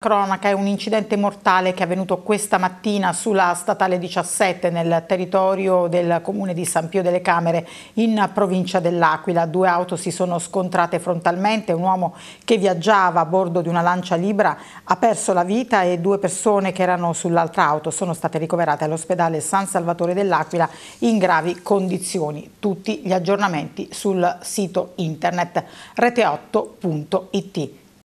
cronaca è un incidente mortale che è avvenuto questa mattina sulla statale 17 nel territorio del comune di San Pio delle Camere in provincia dell'Aquila. Due auto si sono scontrate frontalmente, un uomo che viaggiava a bordo di una lancia libera ha perso la vita e due persone che erano sull'altra auto sono state ricoverate all'ospedale San Salvatore dell'Aquila in gravi condizioni. Tutti gli aggiornamenti sul sito internet rete8.it.